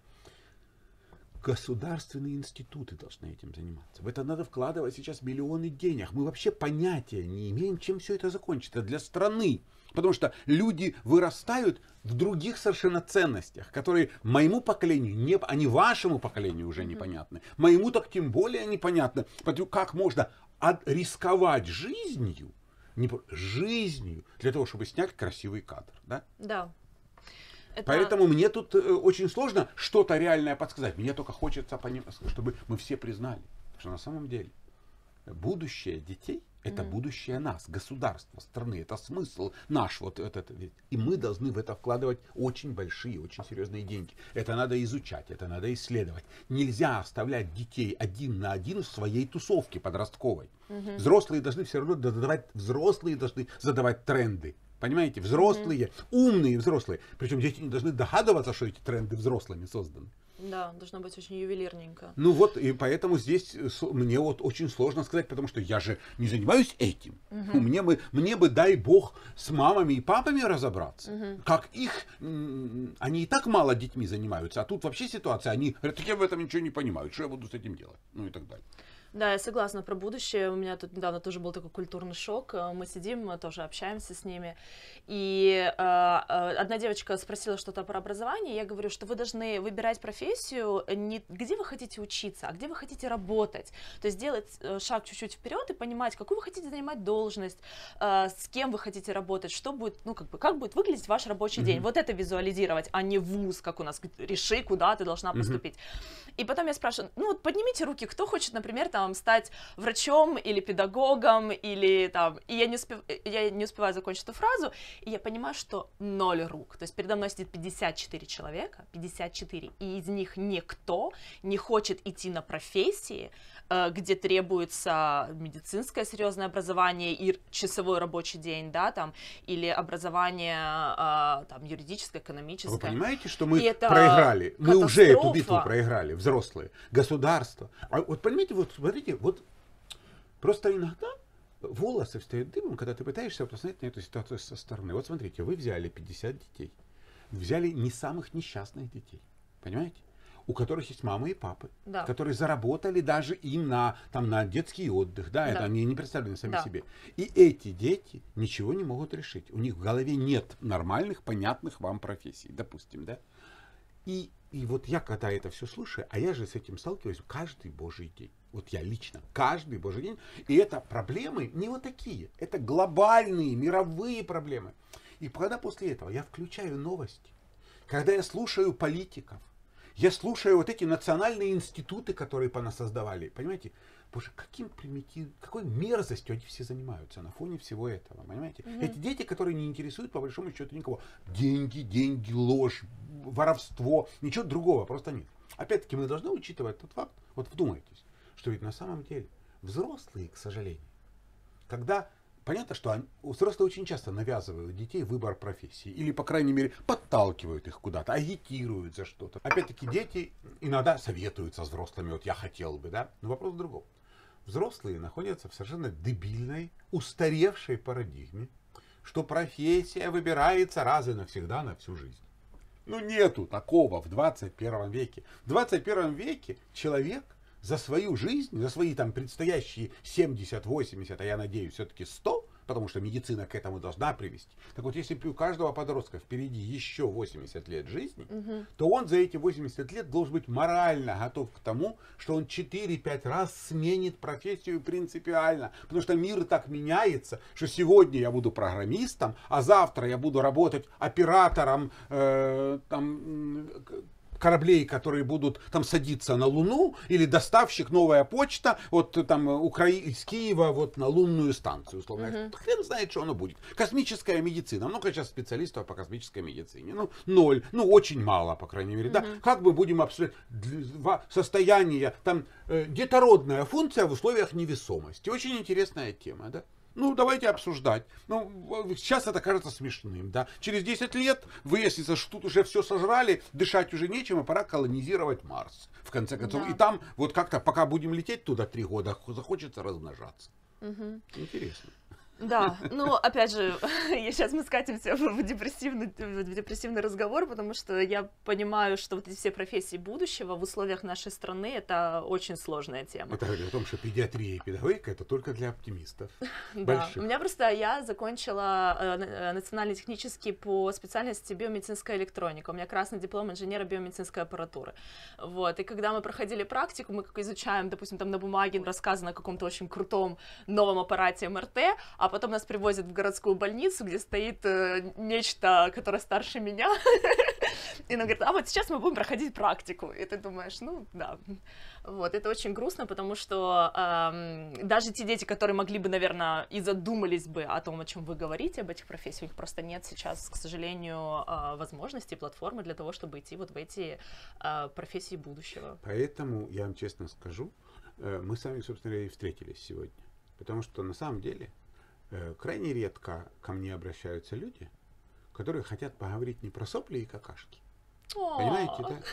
Государственные институты должны этим заниматься. В это надо вкладывать сейчас миллионы денег. Мы вообще понятия не имеем, чем все это закончится для страны. Потому что люди вырастают в других совершенно ценностях, которые моему поколению, не, а не вашему поколению уже непонятны. Моему так тем более непонятно. Потому как можно рисковать жизнью, не, жизнью, для того, чтобы снять красивый кадр. Да? да. Это... Поэтому мне тут э, очень сложно что-то реальное подсказать. Мне только хочется, поним... чтобы мы все признали, что на самом деле будущее детей это mm. будущее нас, государства, страны. Это смысл наш. Вот этот. И мы должны в это вкладывать очень большие, очень серьезные деньги. Это надо изучать, это надо исследовать. Нельзя оставлять детей один на один в своей тусовке подростковой. Mm-hmm. Взрослые должны все равно задавать, взрослые должны задавать тренды. Понимаете, взрослые, mm-hmm. умные взрослые. Причем дети не должны догадываться, что эти тренды взрослыми созданы. Да, должно быть очень ювелирненько. Ну вот, и поэтому здесь мне вот очень сложно сказать, потому что я же не занимаюсь этим. Угу. Мне, бы, мне бы, дай бог, с мамами и папами разобраться. Угу. Как их... Они и так мало детьми занимаются, а тут вообще ситуация, они говорят, я в этом ничего не понимаю, что я буду с этим делать, ну и так далее. Да, я согласна про будущее. У меня тут недавно тоже был такой культурный шок. Э, мы сидим, мы тоже общаемся с ними. И э, э, одна девочка спросила что-то про образование. Я говорю, что вы должны выбирать профессию э, не где вы хотите учиться, а где вы хотите работать. То есть делать шаг чуть-чуть вперед и понимать, какую вы хотите занимать должность, э, с кем вы хотите работать, что будет, ну как бы, как будет выглядеть ваш рабочий mm-hmm. день. Вот это визуализировать, а не вуз, как у нас реши, куда ты должна поступить. Mm-hmm. И потом я спрашиваю, ну вот поднимите руки, кто хочет, например, там там стать врачом или педагогом, или там, и я не, успев... я не успеваю закончить эту фразу, и я понимаю, что ноль рук, то есть передо мной сидит 54 человека, 54, и из них никто не хочет идти на профессии, э, где требуется медицинское серьезное образование и часовой рабочий день, да, там, или образование э, там, юридическое, экономическое. А вы понимаете, что мы проиграли? Мы уже эту битву проиграли, взрослые. Государство. А вот понимаете, вот смотрите, вот просто иногда волосы встают дымом, когда ты пытаешься посмотреть на эту ситуацию со стороны. Вот смотрите, вы взяли 50 детей, взяли не самых несчастных детей, понимаете? у которых есть мамы и папы, да. которые заработали даже и на, там, на детский отдых, да, да. это они не представлены сами да. себе. И эти дети ничего не могут решить. У них в голове нет нормальных, понятных вам профессий, допустим, да. И, и вот я, когда это все слушаю, а я же с этим сталкиваюсь каждый божий день. Вот я лично, каждый божий день. И это проблемы не вот такие, это глобальные, мировые проблемы. И когда после этого я включаю новости, когда я слушаю политиков, я слушаю вот эти национальные институты, которые понасоздавали, понимаете, Боже, каким примитив, какой мерзостью они все занимаются на фоне всего этого, понимаете? Угу. Эти дети, которые не интересуют по большому счету никого. Деньги, деньги, ложь, воровство, ничего другого просто нет. Опять-таки мы должны учитывать тот факт, вот вдумайтесь, что ведь на самом деле взрослые, к сожалению, когда Понятно, что они, взрослые очень часто навязывают детей выбор профессии. Или, по крайней мере, подталкивают их куда-то, агитируют за что-то. Опять-таки, дети иногда советуются с взрослыми, вот я хотел бы, да? Но вопрос в другом взрослые находятся в совершенно дебильной, устаревшей парадигме, что профессия выбирается раз и навсегда на всю жизнь. Ну нету такого в 21 веке. В 21 веке человек за свою жизнь, за свои там предстоящие 70, 80, а я надеюсь все-таки 100 потому что медицина к этому должна привести. Так вот, если у каждого подростка впереди еще 80 лет жизни, угу. то он за эти 80 лет должен быть морально готов к тому, что он 4-5 раз сменит профессию принципиально, потому что мир так меняется, что сегодня я буду программистом, а завтра я буду работать оператором э, там, кораблей, которые будут там садиться на Луну, или доставщик новая почта, вот э, там Укра... из Киева вот на лунную станцию, условно. Угу. Хрен знает, что оно будет. Космическая медицина. Много ну, сейчас специалистов по космической медицине. Ну, ноль. Ну, очень мало, по крайней мере. Угу. Да? Как мы будем обследовать состояние, там, э, детородная функция в условиях невесомости. Очень интересная тема, да? ну, давайте обсуждать. Ну, сейчас это кажется смешным, да. Через 10 лет выяснится, что тут уже все сожрали, дышать уже нечем, и пора колонизировать Марс, в конце концов. Да. И там вот как-то, пока будем лететь туда три года, захочется размножаться. Угу. Интересно. Да, ну, опять же, сейчас мы скатимся в депрессивный, в депрессивный разговор, потому что я понимаю, что вот эти все профессии будущего в условиях нашей страны — это очень сложная тема. Это говорит о том, что педиатрия и педагогика — это только для оптимистов Да, у меня просто, я закончила э, э, национальный технический по специальности биомедицинская электроника. У меня красный диплом инженера биомедицинской аппаратуры. Вот, и когда мы проходили практику, мы как изучаем, допустим, там на бумаге рассказано о каком-то очень крутом новом аппарате МРТ, а а потом нас привозят в городскую больницу, где стоит э, нечто, которое старше меня, и она говорит, а вот сейчас мы будем проходить практику, и ты думаешь, ну да, вот, это очень грустно, потому что э, даже те дети, которые могли бы, наверное, и задумались бы о том, о чем вы говорите, об этих профессиях, просто нет сейчас, к сожалению, э, а, возможности, платформы для того, чтобы идти вот в эти э, профессии будущего. Поэтому, я вам честно скажу, э, мы с вами, собственно говоря, и встретились сегодня. Потому что на самом деле Э, крайне редко ко мне обращаются люди, которые хотят поговорить не про сопли и какашки. Понимаете, да?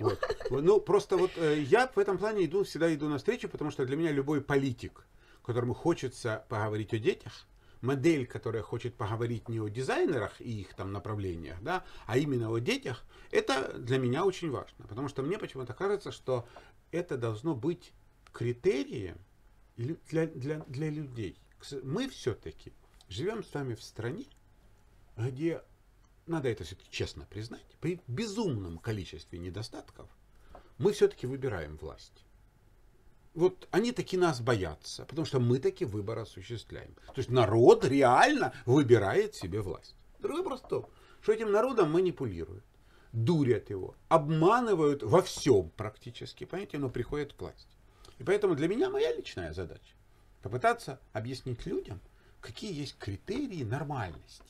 Ну, вот. Ну, просто вот э, я в этом плане иду, всегда иду на встречу, потому что для меня любой политик, которому хочется поговорить о детях, модель, которая хочет поговорить не о дизайнерах и их там направлениях, да, а именно о детях, это для меня очень важно. Потому что мне почему-то кажется, что это должно быть критерием для, для, для людей мы все-таки живем с вами в стране, где, надо это все-таки честно признать, при безумном количестве недостатков мы все-таки выбираем власть. Вот они таки нас боятся, потому что мы таки выбор осуществляем. То есть народ реально выбирает себе власть. Другой просто, что этим народом манипулируют, дурят его, обманывают во всем практически, понимаете, но приходит к власти. И поэтому для меня моя личная задача попытаться объяснить людям, какие есть критерии нормальности.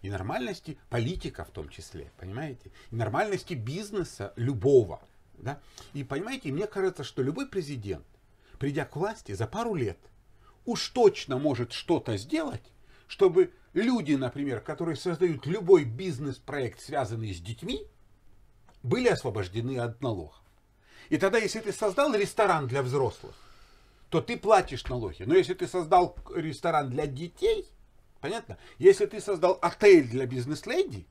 И нормальности политика в том числе, понимаете? И нормальности бизнеса любого. Да? И понимаете, мне кажется, что любой президент, придя к власти за пару лет, уж точно может что-то сделать, чтобы люди, например, которые создают любой бизнес-проект, связанный с детьми, были освобождены от налогов. И тогда, если ты создал ресторан для взрослых, то ты платишь налоги. Но если ты создал ресторан для детей, понятно? Если ты создал отель для бизнес-леди,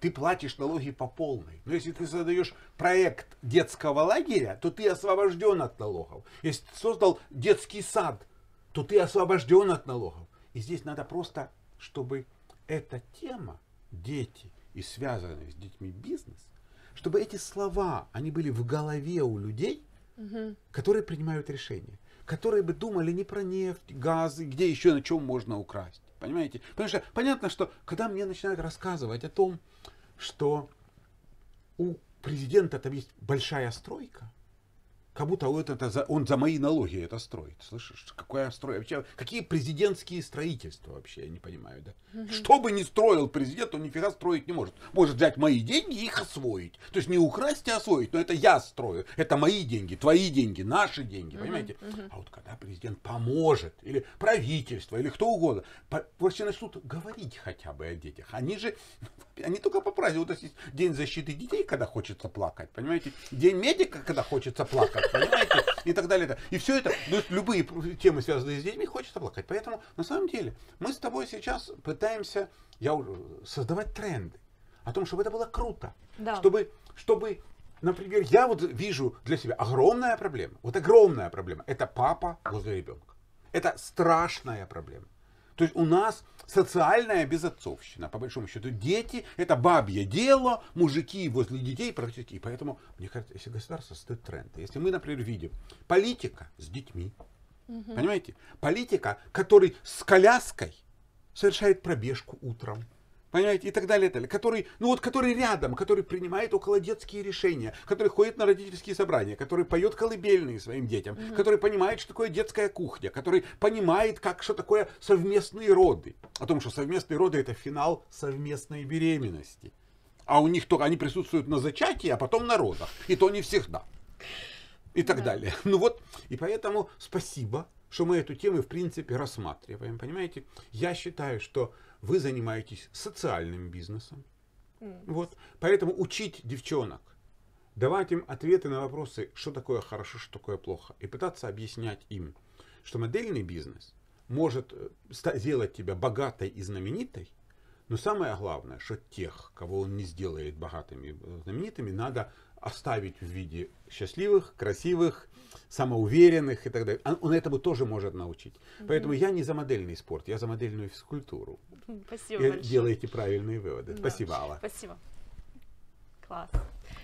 ты платишь налоги по полной. Но если ты создаешь проект детского лагеря, то ты освобожден от налогов. Если ты создал детский сад, то ты освобожден от налогов. И здесь надо просто, чтобы эта тема, дети и связанный с детьми бизнес, чтобы эти слова, они были в голове у людей, угу. которые принимают решения которые бы думали не про нефть, газ, где еще на чем можно украсть. Понимаете? Потому что понятно, что когда мне начинают рассказывать о том, что у президента там есть большая стройка, как будто вот это за, он за мои налоги это строит. Слышишь, какое строй вообще? Какие президентские строительства вообще, я не понимаю, да? Угу. Что бы ни строил президент, он нифига строить не может. Может взять мои деньги и их освоить. То есть не украсть, а освоить, но это я строю. Это мои деньги, твои деньги, наши деньги, угу. понимаете? Угу. А вот когда президент поможет, или правительство, или кто угодно, вообще начнут говорить хотя бы о детях. Они же, они только по празднику. Вот есть День защиты детей, когда хочется плакать, понимаете? День медика, когда хочется плакать плакать, понимаете? И так далее. И все это, ну, то есть любые темы, связанные с детьми, хочется плакать. Поэтому, на самом деле, мы с тобой сейчас пытаемся я, создавать тренды о том, чтобы это было круто. Да. Чтобы, чтобы, например, я вот вижу для себя огромная проблема, вот огромная проблема, это папа возле ребенка. Это страшная проблема. То есть у нас социальная безотцовщина, по большому счету. Дети – это бабье дело, мужики возле детей практически. И поэтому, мне кажется, если государство стоит тренд, если мы, например, видим политика с детьми, угу. понимаете, политика, который с коляской совершает пробежку утром, понимаете, и так далее, и так далее, который, ну вот, который рядом, который принимает около детские решения, который ходит на родительские собрания, который поет колыбельные своим детям, угу. который понимает, что такое детская кухня, который понимает, как, что такое совместные роды, о том, что совместные роды это финал совместной беременности, а у них только они присутствуют на зачатии, а потом на родах, и то не всегда, и так да. далее. Ну вот, и поэтому спасибо, что мы эту тему в принципе рассматриваем, понимаете? Я считаю, что вы занимаетесь социальным бизнесом. Mm. Вот. Поэтому учить девчонок, давать им ответы на вопросы, что такое хорошо, что такое плохо, и пытаться объяснять им, что модельный бизнес может э, сделать тебя богатой и знаменитой, но самое главное, что тех, кого он не сделает богатыми и э, знаменитыми, надо оставить в виде счастливых, красивых, самоуверенных и так далее. Он этому тоже может научить. mm Поэтому я не за модельный спорт, я за модельную физкультуру. Спасибо и э, большое. Делаете правильные выводы. Да. Спасибо, Алла. Спасибо. Класс.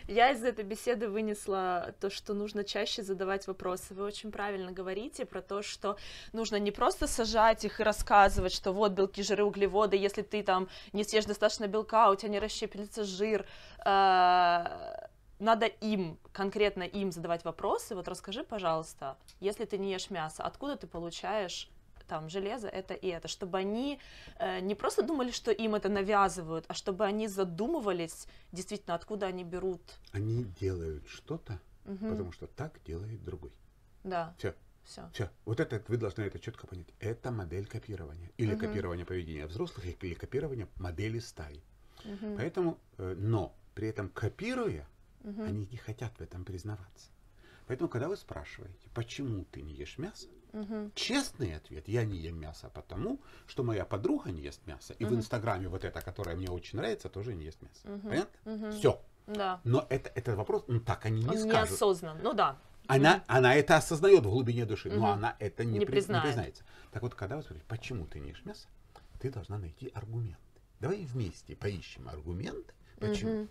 Я из этой беседы вынесла то, что нужно чаще задавать вопросы. Вы очень правильно говорите про то, что нужно не просто сажать их и рассказывать, что вот белки, жиры, углеводы, если ты там не съешь достаточно белка, у тебя не расщепится жир. Э- надо им, конкретно им задавать вопросы. Вот расскажи, пожалуйста, если ты не ешь мясо, откуда ты получаешь там железо, это и это, чтобы они э, не просто думали, что им это навязывают, а чтобы они задумывались действительно, откуда они берут. Они делают что-то, угу. потому что так делает другой. Да. Все. Все. Все. Вот это вы должны это четко понять. Это модель копирования. Или угу. копирование поведения взрослых, или копирование модели стаи. Угу. Поэтому, э, но при этом копируя, Угу. Они не хотят в этом признаваться. Поэтому, когда вы спрашиваете, почему ты не ешь мясо, угу. честный ответ, я не ем мясо потому, что моя подруга не ест мясо, и угу. в Инстаграме вот эта, которая мне очень нравится, тоже не ест мясо. Угу. Понятно? Угу. Все. Да. Но это, это вопрос, ну так они не Он скажут. Неосознанно, ну да. Она, mm она это осознает в глубине души, mm но она это не, не, при, признает. не признается. Так вот, когда вы спросите, почему ты не ешь мясо, ты должна найти аргументы. Давай вместе поищем аргументы, почему. mm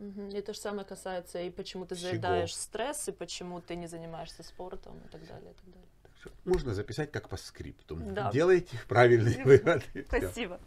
Угу. И то же самое касается и почему ты Всего. заедаешь стресс, и почему ты не занимаешься спортом и так далее. И так далее. Можно записать как по скрипту. Да. Делайте правильные выводы. Спасибо.